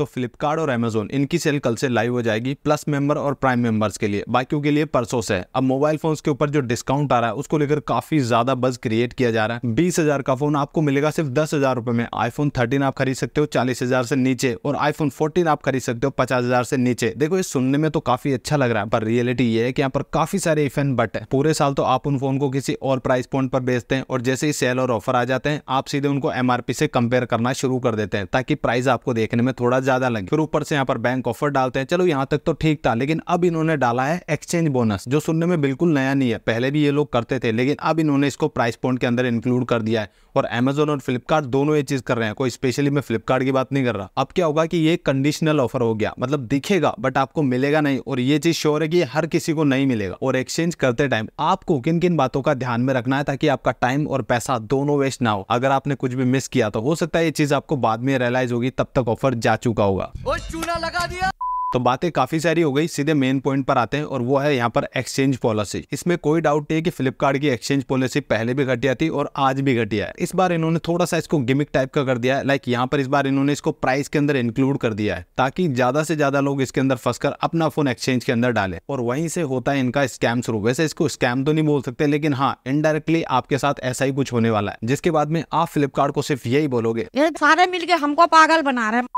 तो फ्लिपकार्ट और अमेजोन इनकी सेल कल से लाइव हो जाएगी प्लस मेंबर और प्राइम मेंबर्स के लिए बाकियों के लिए परसों से अब मोबाइल फोन के ऊपर जो डिस्काउंट आ रहा है उसको लेकर काफी ज्यादा बज क्रिएट किया जा रहा है बीस हजार का फोन आपको मिलेगा सिर्फ दस हजार रुपए में आईफोन थर्टीन आप खरीद सकते हो चालीस हजार से नीचे और आईफोन फोर्टीन आप खरीद सकते हो पचास हजार से नीचे देखो ये सुनने में तो काफी अच्छा लग रहा है पर रियलिटी ये है कि यहाँ पर काफी सारे इफ एंड बट है पूरे साल तो आप उन फोन को किसी और प्राइस पॉइंट पर बेचते हैं और जैसे ही सेल और ऑफर आ जाते हैं आप सीधे उनको एमआरपी से कंपेयर करना शुरू कर देते हैं ताकि प्राइस आपको देखने में थोड़ा ज्यादा लगे फिर ऊपर से यहाँ पर बैंक ऑफर डालते हैं चलो यहाँ तक तो ठीक था लेकिन अब इन्होंने डाला है एक्सचेंज बोनस जो सुनने में बिल्कुल नया नहीं है पहले भी ये लोग करते थे लेकिन अब इन्होंने इसको प्राइस पॉइंट के अंदर इंक्लूड कर दिया है और अमेजोन और फ्लिपकार्ट दोनों ये चीज कर रहे हैं कोई स्पेशली मैं फ्लिपकार्ट की बात नहीं कर रहा अब क्या होगा कि ये कंडीशनल ऑफर हो गया मतलब दिखेगा बट आपको मिलेगा नहीं और ये चीज श्योर है कि हर किसी को नहीं मिलेगा और एक्सचेंज करते टाइम आपको किन किन बातों का ध्यान में रखना है ताकि आपका टाइम और पैसा दोनों वेस्ट ना हो अगर आपने कुछ भी मिस किया तो हो सकता है ये चीज आपको बाद में रियलाइज होगी तब तक ऑफर जा चुका चुका होगा चूना लगा दिया तो बातें काफी सारी हो गई सीधे मेन पॉइंट पर आते हैं और वो है यहाँ पर एक्सचेंज पॉलिसी इसमें कोई डाउट नहीं है कि फ्लिपकार्ट की एक्सचेंज पॉलिसी पहले भी घटिया थी और आज भी घटिया है इस बार इन्होंने थोड़ा सा इसको गिमिक टाइप का कर दिया है लाइक यहाँ पर इस बार इन्होंने इसको प्राइस के अंदर इंक्लूड कर दिया है ताकि ज्यादा से ज्यादा लोग इसके अंदर फंस अपना फोन एक्सचेंज के अंदर डाले और वहीं से होता है इनका स्कैम शुरू वैसे इसको स्कैम तो नहीं बोल सकते लेकिन हाँ इनडायरेक्टली आपके साथ ऐसा ही कुछ होने वाला है जिसके बाद में आप फ्लिपकार्ट को सिर्फ यही बोलोगे सारे मिलकर हमको पागल बना रहे हैं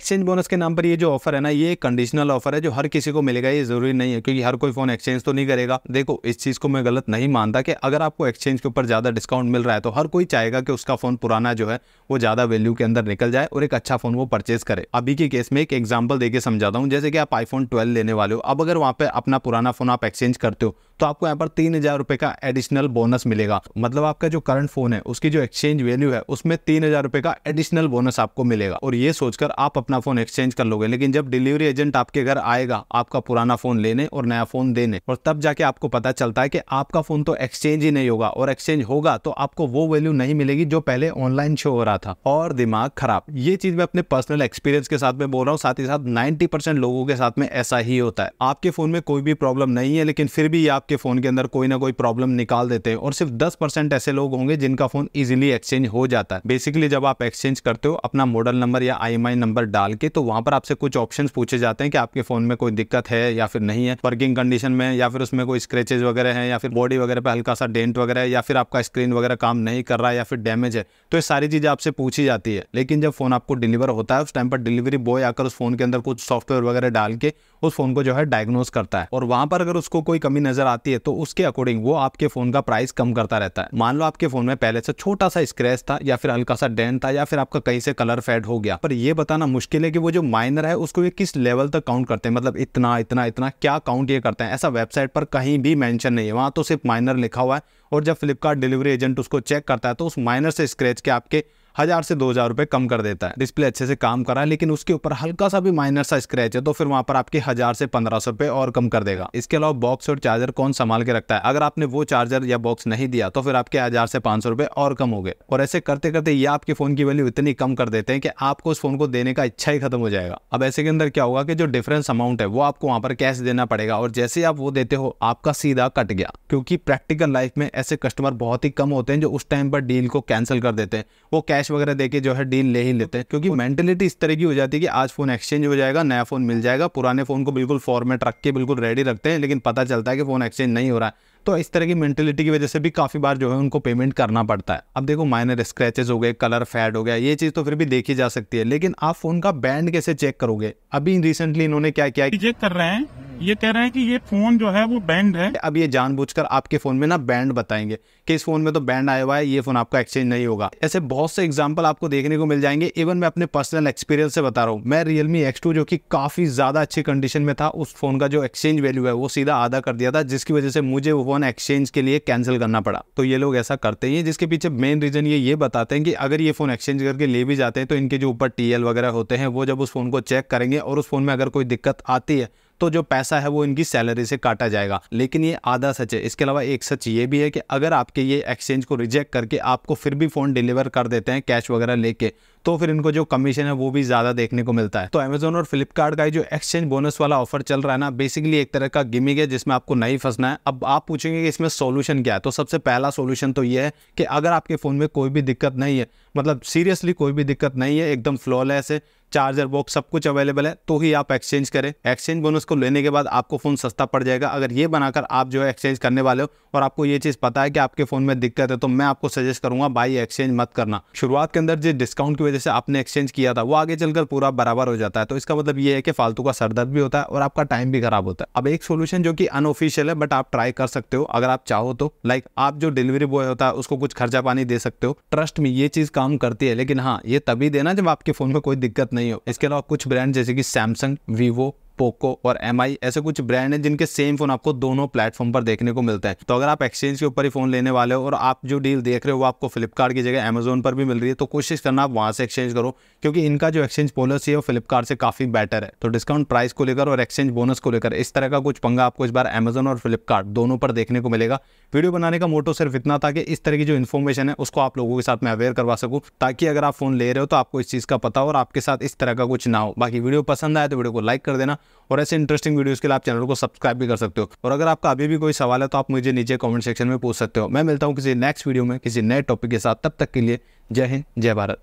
एक्सचेंज बोनस के नाम पर ये जो ऑफर है ना ये कंडीशनल ऑफर है जो हर किसी को मिलेगा ये जरूरी नहीं है क्योंकि हर कोई फोन एक्सचेंज तो नहीं करेगा देखो इस चीज को मैं गलत नहीं मानता कि अगर आपको एक्सचेंज के ऊपर ज्यादा डिस्काउंट मिल रहा है तो हर कोई चाहेगा कि उसका फोन पुराना जो है वो ज्यादा वैल्यू के अंदर निकल जाए और एक अच्छा फोन वो परचेज करे अभी के केस में एक एग्जाम्पल देकर समझाता हूँ जैसे कि आप आईफोन ट्वेल्व लेने वाले हो अब अगर वहाँ पे अपना पुराना फोन आप एक्सचेंज करते हो तो आपको यहाँ पर तीन हजार रुपए का एडिशनल बोनस मिलेगा मतलब आपका जो करंट फोन है उसकी जो एक्सचेंज वैल्यू है उसमें तीन हजार रुपए का एडिशनल बोनस आपको मिलेगा और ये सोचकर आप अपना फ़ोन एक्सचेंज कर लोगे लेकिन जब डिलीवरी एजेंट आपके घर आएगा आपका पुराना फ़ोन लेने और नया फ़ोन देने और तब जाके आपको पता चलता है कि आपका फ़ोन तो एक्सचेंज ही नहीं होगा और एक्सचेंज होगा तो आपको वो वैल्यू नहीं मिलेगी जो पहले ऑनलाइन शो हो रहा था और दिमाग खराब ये चीज़ मैं अपने पर्सनल एक्सपीरियंस के साथ में बोल रहा हूँ साथ ही साथ नाइन्टी लोगों के साथ में ऐसा ही होता है आपके फ़ोन में कोई भी प्रॉब्लम नहीं है लेकिन फिर भी आपके फ़ोन के अंदर कोई ना कोई प्रॉब्लम निकाल देते हैं और सिर्फ दस परसेंट ऐसे लोग होंगे जिनका फ़ोन इजिली एक्सचेंज हो जाता है बेसिकली जब आप एक्सचेंज करते हो अपना मॉडल नंबर या आई नंबर डाल के तो वहां पर आपसे कुछ ऑप्शन पूछे जाते हैं कि आपके फ़ोन में कोई दिक्कत है या फिर नहीं है वर्किंग कंडीशन में या फिर उसमें कोई स्क्रेचेज वगैरह है या फिर बॉडी वगैरह पर हल्का सा डेंट वगैरह या फिर आपका स्क्रीन वगैरह काम नहीं कर रहा है या फिर डैमेज है तो ये सारी चीज़ें आपसे पूछी जाती है लेकिन जब फ़ोन आपको डिलीवर होता है उस टाइम पर डिलीवरी बॉय आकर उस फ़ोन के अंदर कुछ सॉफ्टवेयर वगैरह डाल के उस फोन को जो है डायग्नोज करता है और वहां पर अगर उसको कोई कमी नजर आती है तो उसके अकॉर्डिंग वो आपके फोन का प्राइस कम करता रहता है मान लो आपके फोन में पहले से छोटा सा स्क्रैच था या फिर हल्का सा डेंट था या फिर आपका कहीं से कलर फेड हो गया पर यह बताना मुश्किल है कि वो जो माइनर है उसको ये किस लेवल तक काउंट करते हैं मतलब इतना इतना इतना क्या काउंट ये करते हैं ऐसा वेबसाइट पर कहीं भी मैंशन नहीं है वहां तो सिर्फ माइनर लिखा हुआ है और जब फ्लिपकार्ट डिलीवरी एजेंट उसको चेक करता है तो उस माइनर से स्क्रैच के आपके हज़ार से दो हज़ार रुपए कम कर देता है डिस्प्ले अच्छे से काम करा है लेकिन उसके ऊपर हल्का सा भी माइनर सा स्क्रैच है तो फिर वहाँ पर आपके हज़ार से पंद्रह सौ रुपए और कम कर देगा इसके अलावा बॉक्स और चार्जर कौन संभाल के रखता है अगर आपने वो चार्जर या बॉक्स नहीं दिया तो फिर आपके हज़ार से पांच सौ रुपए और कम हो गए और ऐसे करते करते ये आपके फ़ोन की वैल्यू इतनी कम कर देते हैं कि आपको उस फ़ोन को देने का इच्छा ही खत्म हो जाएगा अब ऐसे के अंदर क्या होगा कि जो डिफरेंस अमाउंट है वो आपको वहां पर कैश देना पड़ेगा और जैसे आप वो देते हो आपका सीधा कट गया क्योंकि प्रैक्टिकल लाइफ में ऐसे कस्टमर बहुत ही कम होते हैं जो उस टाइम पर डील को कैंसिल कर देते हैं वो कैश कैश वगैरह देके जो है डील ले ही लेते हैं क्योंकि मेंटेलिटी इस तरह की हो जाती है कि आज फ़ोन एक्सचेंज हो जाएगा नया फ़ोन मिल जाएगा पुराने फ़ोन को बिल्कुल फॉर्मेट रख के बिल्कुल रेडी रखते हैं लेकिन पता चलता है कि फ़ोन एक्सचेंज नहीं हो रहा है तो इस तरह की मेंटेलिटी की वजह से भी काफ़ी बार जो है उनको पेमेंट करना पड़ता है अब देखो माइनर स्क्रैचेज हो गए कलर फैड हो गया ये चीज़ तो फिर भी देखी जा सकती है लेकिन आप फ़ोन का बैंड कैसे चेक करोगे अभी रिसेंटली इन्होंने क्या किया चेक कर रहे हैं ये कह रहे हैं कि ये फोन जो है वो बैंड है अब ये जानबूझकर आपके फोन में ना बैंड बताएंगे कि इस फोन में तो बैंड आया हुआ है ये फोन आपका एक्सचेंज नहीं होगा ऐसे बहुत से एग्जाम्पल आपको देखने को मिल जाएंगे इवन मैं अपने पर्सनल एक्सपीरियंस से बता रहा हूँ मैं रियलमी एक्स जो कि काफी ज्यादा अच्छी कंडीशन में था उस फोन का जो एक्सचेंज वैल्यू है वो सीधा आधा कर दिया था जिसकी वजह से मुझे वो कूपन एक्सचेंज के लिए कैंसिल करना पड़ा तो ये लोग ऐसा करते हैं जिसके पीछे मेन रीज़न ये ये बताते हैं कि अगर ये फ़ोन एक्सचेंज करके ले भी जाते हैं तो इनके जो ऊपर टीएल वगैरह होते हैं वो जब उस फ़ोन को चेक करेंगे और उस फ़ोन में अगर कोई दिक्कत आती है तो जो पैसा है वो इनकी सैलरी से काटा जाएगा लेकिन ये आधा सच है इसके अलावा एक सच ये भी है कि अगर आपके ये एक्सचेंज को रिजेक्ट करके आपको फिर भी फ़ोन डिलीवर कर देते हैं कैश वगैरह लेके तो फिर इनको जो कमीशन है वो भी ज़्यादा देखने को मिलता है तो अमेजोन और फ्लिपकार्ट का जो एक्सचेंज बोनस वाला ऑफर चल रहा है ना बेसिकली एक तरह का गिमिक है जिसमें आपको नहीं फंसना है अब आप पूछेंगे कि इसमें सोल्यूशन क्या है तो सबसे पहला सोल्यूशन तो ये है कि अगर आपके फ़ोन में कोई भी दिक्कत नहीं है मतलब सीरियसली कोई भी दिक्कत नहीं है एकदम फ्लॉलेस है चार्जर बॉक्स सब कुछ अवेलेबल है तो ही आप एक्सचेंज करें एक्सचेंज बोनस को लेने के बाद आपको फ़ोन सस्ता पड़ जाएगा अगर ये बनाकर आप जो है एक्सचेंज करने वाले हो और आपको ये चीज़ पता है कि आपके फ़ोन में दिक्कत है तो मैं आपको सजेस्ट करूंगा बाई एक्सचेंज मत करना शुरुआत के अंदर जिस डिस्काउंट की वजह से आपने एक्सचेंज किया था वो आगे चलकर पूरा बराबर हो जाता है तो इसका मतलब ये है कि फालतू का सरदर्द भी होता है और आपका टाइम भी खराब होता है अब एक सोल्यूशन जो कि अनऑफिशियल है बट आप ट्राई कर सकते हो अगर आप चाहो तो लाइक आप जो डिलीवरी बॉय होता है उसको कुछ खर्चा पानी दे सकते हो ट्रस्ट में ये चीज़ काम करती है लेकिन हाँ ये तभी देना जब आपके फ़ोन में कोई दिक्कत नहीं हो इसके अलावा कुछ ब्रांड जैसे कि सैमसंग वीवो पोको और एम ऐसे कुछ ब्रांड हैं जिनके सेम फोन आपको दोनों प्लेटफॉर्म पर देखने को मिलता है तो अगर आप एक्सचेंज के ऊपर ही फोन लेने वाले हो और आप जो डील देख रहे हो वो आपको फ्लिपकार्ट की जगह अमेजोन पर भी मिल रही है तो कोशिश करना आप वहाँ से एक्सचेंज करो क्योंकि इनका जो एक्सचेंज पॉलिसी है वो फ्लिपकार्ट से काफी बेटर है तो डिस्काउंट प्राइस को लेकर और एक्सचेंज बोनस को लेकर इस तरह का कुछ पंगा आपको इस बार अमेजोन और फ्लिपकार्ट दोनों पर देखने को मिलेगा वीडियो बनाने का मोटो सिर्फ इतना था कि इस तरह की जो इन्फॉर्मेशन है उसको आप लोगों के साथ मैं अवेयर करवा सकूँ ताकि अगर आप फोन ले रहे हो तो आपको इस चीज़ का पता हो और आपके साथ इस तरह का कुछ ना हो बाकी वीडियो पसंद आए तो वीडियो को लाइक कर देना और ऐसे इंटरेस्टिंग वीडियोस के लिए आप चैनल को सब्सक्राइब भी कर सकते हो और अगर आपका अभी भी कोई सवाल है तो आप मुझे नीचे कमेंट सेक्शन में पूछ सकते हो मैं मिलता हूँ किसी नेक्स्ट वीडियो में किसी नए टॉपिक के साथ तब तक के लिए जय हिंद जय भारत